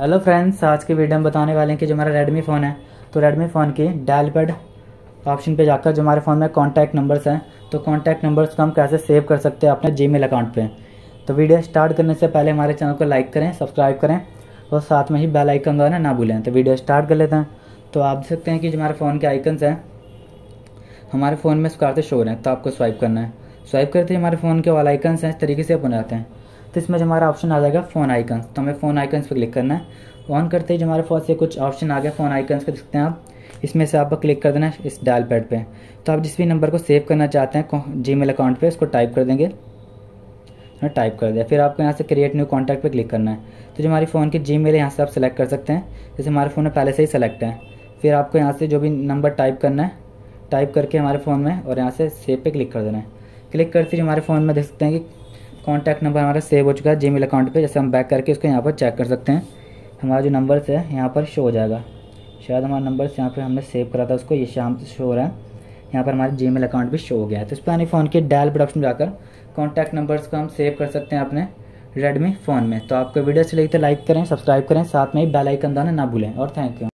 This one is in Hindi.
हेलो फ्रेंड्स आज के वीडियो में बताने वाले हैं कि जो हमारा रेडमी फ़ोन है तो रेडमी फ़ोन की डायल पैड ऑप्शन पे जाकर जो हमारे फ़ोन में कॉन्टैक्ट नंबर्स हैं तो कॉन्टैक्ट नंबर्स को हम कैसे सेव कर सकते हैं अपने जीमेल अकाउंट पे तो वीडियो स्टार्ट करने से पहले हमारे चैनल को लाइक करें सब्सक्राइब करें और साथ में ही बेल आइकन द्वारा ना भूलें तो वीडियो स्टार्ट कर लेते हैं तो आप देख सकते हैं कि जो हमारे फ़ोन के आइकन्स हैं हमारे फ़ोन में स्कार से रहे हैं तो आपको स्वाइप करना है स्वाइप करते ही हमारे फ़ोन के ऑल आइकन्स हैं इस तरीके से अपन आते हैं तो इसमें जो हमारा ऑप्शन आ जाएगा फ़ोन आइकन तो हमें फ़ोन आइकन्स पर क्लिक करना है ऑन करते ही जो हमारे फोन से कुछ ऑप्शन आ गया फ़ोन आइकन्स का देख सकते हैं आप इसमें से आप क्लिक कर देना इस डायल पैड पर तो आप जिस भी नंबर को सेव करना चाहते हैं जी मेल अकाउंट पर उसको टाइप कर देंगे टाइप हाँ, कर दिया फिर आपको यहाँ से क्रिएट न्यू कॉन्टैक्ट पे क्लिक करना है तो जो हमारी फ़ोन की जी मेल यहाँ से आप सेलेक्ट कर सकते हैं जैसे हमारे फ़ोन में पहले से ही सेलेक्ट है फिर आपको यहाँ से जो भी नंबर टाइप करना है टाइप करके हमारे फ़ोन में और यहाँ से सेव पे क्लिक कर देना है क्लिक करते ही हमारे फ़ोन में देख सकते हैं कि कॉन्टैक्ट नंबर हमारा सेव हो चुका है जीमेल अकाउंट पे जैसे हम बैक करके उसको यहाँ पर चेक कर सकते हैं हमारा जो नंबर है यहाँ पर शो हो जाएगा शायद हमारा नंबर यहाँ पर हमने सेव करा था उसको ये शाम से शो हो रहा है यहाँ पर हमारा जी अकाउंट भी शो हो गया है तो इस पर यानी फ़ोन के डायल पर ऑप्शन जाकर कॉन्टैक्ट नंबर्स को हम सेव कर सकते हैं अपने रेडमी फ़ोन में तो आपको वीडियो अच्छी लगी तो लाइक करें सब्सक्राइब करें साथ में ही बेल आइकन दाना ना भूलें और थैंक यू